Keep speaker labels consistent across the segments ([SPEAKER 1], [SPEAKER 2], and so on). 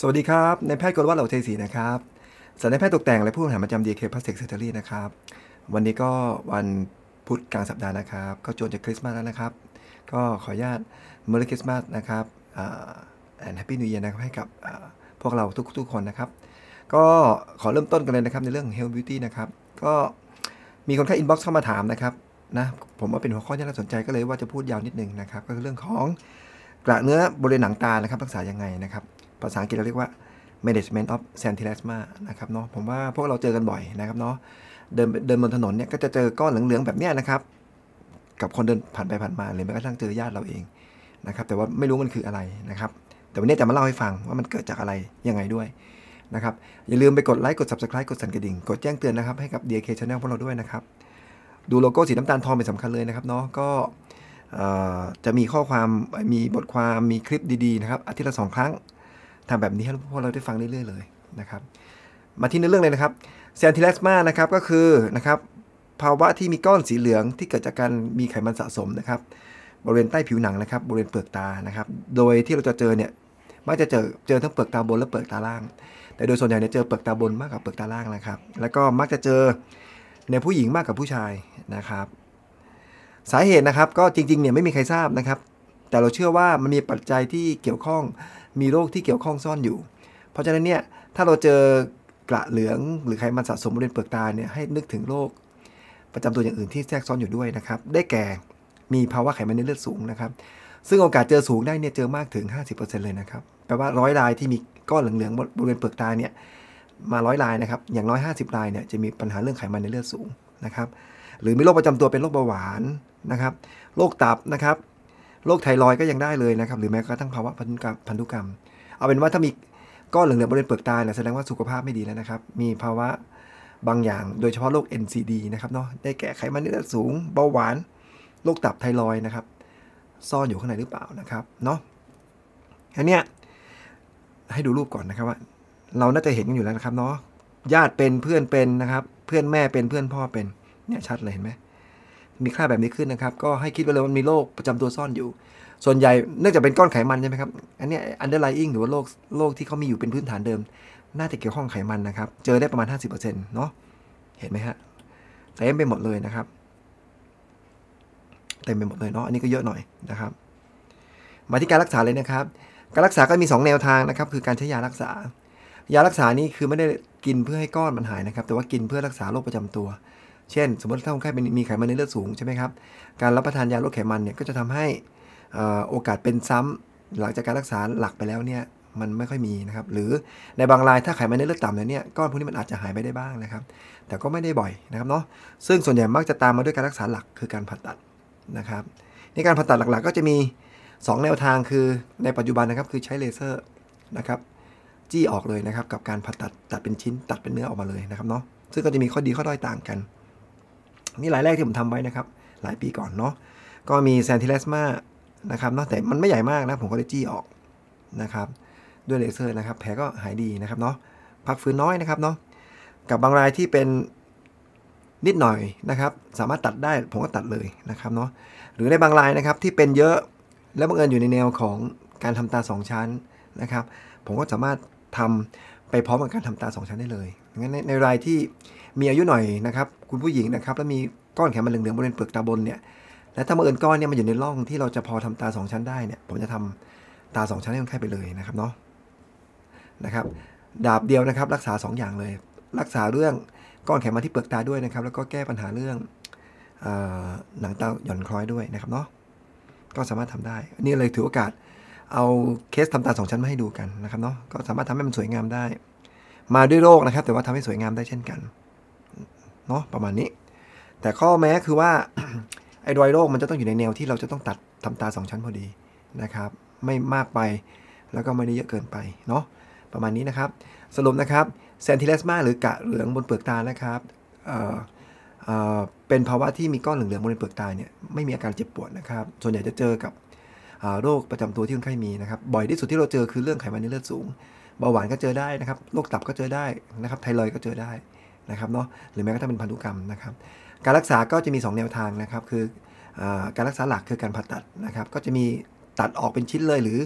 [SPEAKER 1] สวัสดีครับในแพทย์กรวั์เหล่าเจศีนะครับสัลยแพทย์ตกแต่งและผู้บริหารประจำดีเคพลาสติกเซอร์เทอรี่นะครับวันนี้ก็วันพุธกลางสัปดาห์นะครับ ก็จวนจะคริสต์มาสแล้วนะครับ ก็ขออนุญาตเม r r y c h ิส s t m a นะครับอ n d h a ป p y New y ยร์นะครับให้กับพวกเราทุกๆคนนะครับ ก็ขอเริ่มต้นกันเลยนะครับในเรื่องเฮลท์บิวตี้นะครับ ก็มีคนไข้อินบ็อกซ์เข้ามาถามนะครับนะผมว่าเป็นหัวข้อที่น่าสนใจก็เลยว่าจะพูดยาวนิดนึงนะครับก็คือเรื่องของกระเนื้อบริเวณหนังตานะครับรักษายังไงนะครับภาษาอังกฤษเราเรียกว่า management of s a n t i l a s m a นะครับเนาะ ผมว่าพวกเราเจอกันบ่อยนะครับเนาะ เดินเดินบนถนนเนี่ยก็จะเจอก้อนเหลืองๆแบบเนี้ยนะครับ กับคนเดินผ่านไปผ่านมา หรือแม้กระทั่งเจอญาติเราเองนะครับ แต่ว่าไม่รู้มันคืออะไรนะครับ แต่วันนี้จะมาเล่าให้ฟังว่ามันเกิดจากอะไรยังไงด้วยนะครับ อย่าลืมไปกดไลค์ กด subscribe กดสั่นกระดิ่ง กดแจ้งเตือนนะครับ ให้กับ DK Channel พวกเราด้วยนะครับ ดูโลโก้สีน้ำตาลทองเป็นสำคัญเลยนะครับเนาะ ก็จะมีข้อความ มีบทความ มีคลิปดีๆนะครับ อาทิตย์ละสองครั้งทำแบบนี้ ให้พวกเราได้ฟังเรื่อยๆเลยนะครับมาที่เนื้อเรื่องเลยนะครับเซนติเลสมานะครับก็คือนะครับภาวะที่มีก้อนสีเหลืองที่เกิดจากการมีไขมันสะสมนะครับบริเวณใต้ผิวหนังนะครับ บริเวณเปลือกตานะครับ โดยที่เราจะเจอเนี่ยมักจะเจอเจอทั้งเปลือกตาบนและเปลือกตาล่าง แต่โดยส่วนใหญ่เนี่ยเจอเปลือกตาบนมากกว่าเปลือกตาล่างนะครับ แล้วก็มักจะเจอในผู้หญิงมากกว่าผู้ชายนะครับ สาเหตุนะครับก็จริงๆเนี่ยไม่มีใครทราบนะครับ แต่เราเชื่อว่ามันมีปัจจัยที่เกี่ยวข้องมีโรคที่เกี่ยวข้องซ่อนอยู่ เพราะฉะนั้นเนี่ย ถ้าเราเจอกระเหลืองหรือไขมันสะสมบริเวณเปลือกตาเนี่ย ให้นึกถึงโรคประจำตัวอย่างอื่นที่แทรกซ้อนอยู่ด้วยนะครับ ได้แก่ มีภาวะไขมันในเลือดสูงนะครับ ซึ่งโอกาสเจอสูงได้เนี่ย เจอมากถึง 50%เลยนะครับ แปลว่าร้อยรายที่มีก้อนเหลืองๆบริเวณเปลือกตาเนี่ย มาร้อยรายนะครับ อย่างน้อย50รายเนี่ย จะมีปัญหาเรื่องไขมันในเลือดสูงนะครับ หรือมีโรคประจำตัวเป็นโรคเบาหวานนะครับ โรคตับนะครับโรคไทรอยก็ยังได้เลยนะครับ หรือแม้กระทั่งภาวะพันธุกรรมพันธุกรรม เอาเป็นว่าถ้ามีก้อนเหลืองๆบริเวณเปลือกตาเนี่ยแสดงว่าสุขภาพไม่ดีแล้วนะครับมีภาวะบางอย่างโดยเฉพาะโรค NCD นะครับเนาะได้แก่ไขมันนเลือดสูงเบาหวาน โรคตับไทรอยนะครับซ่อนอยู่ข้างในหรือเปล่านะครับเนาะอันเนี้ยให้ดูรูปก่อนนะครับว่าเราน่าจะเห็นกันอยู่แล้วนะครับเนาะญาติเป็นเพื่อนเป็นนะครับเพื่อนแม่เป็นเพื่อนพ่อเป็นเนี่ยชัดเลยเห็นไหมมีค่าแบบนี้ขึ้นนะครับ ก็ให้คิดไปเลยว่ามีโรคประจำตัวซ่อนอยู่ ส่วนใหญ่เนื่องจากเป็นก้อนไขมันใช่ไหมครับอันนี้ underlying หรือว่าโรคโรคที่เขามีอยู่เป็นพื้นฐานเดิมน่าจะเกี่ยวข้องไขมันนะครับ เจอได้ประมาณ50%เนาะเห็นไหมฮะเต็มไปหมดเลยนะครับเต็มไปหมดเลยเนาะอันนี้ก็เยอะหน่อยนะครับมาที่การรักษาเลยนะครับ การรักษาก็มี 2 แนวทางนะครับคือการใช้ยารักษา ยารักษานี่คือไม่ได้กินเพื่อให้ก้อนมันหายนะครับ แต่ว่ากินเพื่อรักษาโรคประจำตัวเช่นสมมติถ้าคนไข้มีไขมันในเลือดสูงใช่ไหมครับการรับประทานยาลดไขมันเนี่ยก็จะทำให้โอกาสเป็นซ้ำ หลังจากการรักษาหลักไปแล้วเนี่ยมันไม่ค่อยมีนะครับหรือในบางรายถ้าไขมันในเลือดต่ำแล้วเนี่ยก้อนพวกนี้มันอาจจะหายไปได้บ้างนะครับ แต่ก็ไม่ได้บ่อยนะครับเนาะซึ่งส่วนใหญ่มักจะตามมาด้วยการรักษาหลักคือการผ่าตัดนะครับ ในการผ่าตัดหลัก ๆ ก็จะมี 2 แนวทางคือในปัจจุบันนะครับคือใช้เลเซอร์นะครับจี้ออกเลยนะครับกับการผ่าตัดตัดเป็นชิ้นตัดเป็นเนื้อออกมาเลยนะครับเนาะซึ่งก็จะมีข้อดีข้อด้อยต่างกันนี่รายแรกที่ผมทำไว้นะครับหลายปีก่อนเนาะก็มีแซนติเลสมานะครับเนาะแต่มันไม่ใหญ่มากนะผมก็ได้จี้ออกนะครับด้วยเลเซอร์นะครับแผลก็หายดีนะครับเนาะพักฟื้นน้อยนะครับเนาะกับบางรายที่เป็นนิดหน่อยนะครับสามารถตัดได้ผมก็ตัดเลยนะครับเนาะหรือในบางรายนะครับที่เป็นเยอะแล้วบังเอิญอยู่ในแนวของการทำตา 2ชั้นนะครับผมก็สามารถทำไปพร้อมกับการทำตา2ชั้นได้เลย งั้นในในรายที่มีอายุหน่อยนะครับคุณผู้หญิงนะครับแล้วมีก้อนแขมันเหลืองๆบริเวณเปลือกตาบนเนี่ยและถ้าเมื่อเอินก้อนเนี่ยมันอยู่ในร่องที่เราจะพอทำตา 2 ชั้นได้เนี่ยผมจะทำตา 2 ชั้นให้คนไข้ไปเลยนะครับเนาะนะครับดาบเดียวนะครับรักษา2อย่างเลยรักษาเรื่องก้อนแขมาที่เปลือกตาด้วยนะครับแล้วก็แก้ปัญหาเรื่องหนังตาหย่อนคล้อยด้วยนะครับเนาะก็สามารถทำได้นี่เลยถือโอกาสเอาเคสทำตาสองชั้นมาให้ดูกันนะครับเนาะก็สามารถทำให้มันสวยงามได้ มาด้วยโรคนะครับ แต่ว่าทำให้สวยงามได้เช่นกันเนาะประมาณนี้ แต่ข้อแม้คือว่า ไอ้รอยโรคมันจะต้องอยู่ในแนวที่เราจะต้องตัดทำตาสองชั้นพอดีนะครับ ไม่มากไปแล้วก็ไม่ได้เยอะเกินไปเนาะประมาณนี้นะครับสรุปนะครับแซนติเลสมาหรือกะเหลืองบนเปลือกตานะครับเเป็นภาวะที่มีก้อนเหลืองๆบนเปลือกตาเนี่ยไม่มีอาการเจ็บปวดนะครับส่วนใหญ่จะเจอกับโรคประจำตัวที่คนไข้มีนะครับบ่อยที่สุดที่เราเจอคือเรื่องไขมันในเลือดสูงเบาหวานก็เจอได้นะครับโรคตับก็เจอได้นะครับ ไทรอยก็เจอได้นะครับเนาะหรือแม้กระทั่งเป็นพันธุกรรมนะครับ การรักษาก็จะมี 2 แนวทางนะครับคืออการรักษาหลักคือการผ่าตัดนะครับก็จะมีตัดออกเป็นชิ้นเลยหรือ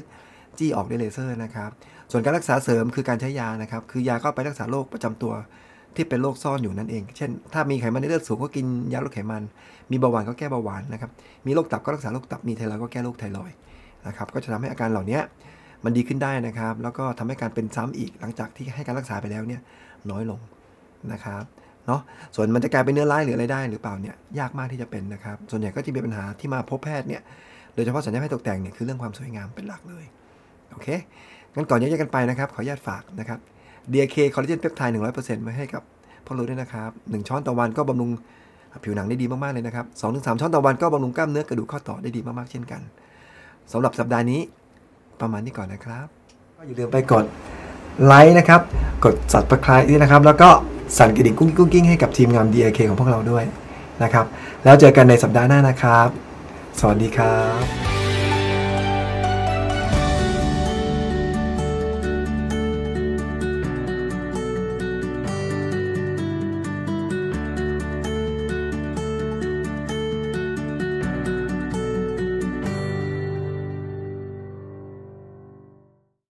[SPEAKER 1] จี้ออกด้วยเลเซอร์นะครับส่วนการรักษาเสริมคือการใช้ยานะครับ คือยาก็ไปรักษาโรคประจำตัวที่เป็นโรคซ่อนอยู่นั่นเอง เช่น ถ้ามีไขมันในเลือดสูงก็กินยาลดไขมัน มีเบาหวานก็แก้เบาหวานนะครับ มีโรคตับก็รักษาโรคตับ มีไทรอยก็แก้โรคไทรอยนะครับ ก็จะทำให้อาการเหล่านี้มันดีขึ้นได้นะครับ แล้วก็ทำให้การเป็นซ้ำอีกหลังจากที่ให้การรักษาไปแล้วเนี่ยน้อยลงนะครับ เนาะส่วนมันจะกลายเป็นเนื้อร้ายหรืออะไรได้ หรือเปล่าเนี่ยยากมากที่จะเป็นนะครับ ส่วนใหญ่ก็จะมีปัญหาที่มาพบแพทย์เนี่ย โดยเฉพาะสัญญาณให้ตกแต่งเนี่ยคือเรื่องความสวยงามเป็นหลักเลย โอเค งั้นก่อนแยกกันไปนะครับ ขออนุญาตฝากนะครับดยเคคอลลาเจนเปปไทด์หนึ่งร้ออยเเปร์์ซ็นตมาให้กับพ่อรู้ด้วยนะครับหนึ่งช้อนต่อวันก็บำรุงผิวหนังได้ดีมากๆเลยนะครับสองถึงสามช้อนต่อวันก็บำรุงกล้ามเนื้อกระดูกข้อต่อได้ดีมาก ๆ เช่นกัน สำหรับสัปดาห์นี้ประมาณนี้ก่อนนะครับ ก็อย่าลืมไปกดไลค์นะครับ กดสับสไครต์ด้วยนะครับ แล้วก็สั่นกระดิ่งกุ้งกุ้งกิ้งให้กับทีมงาน DIK ของพวกเราด้วยนะครับ แล้วเจอกันในสัปดาห์หน้านะครับ สวัสดีครับ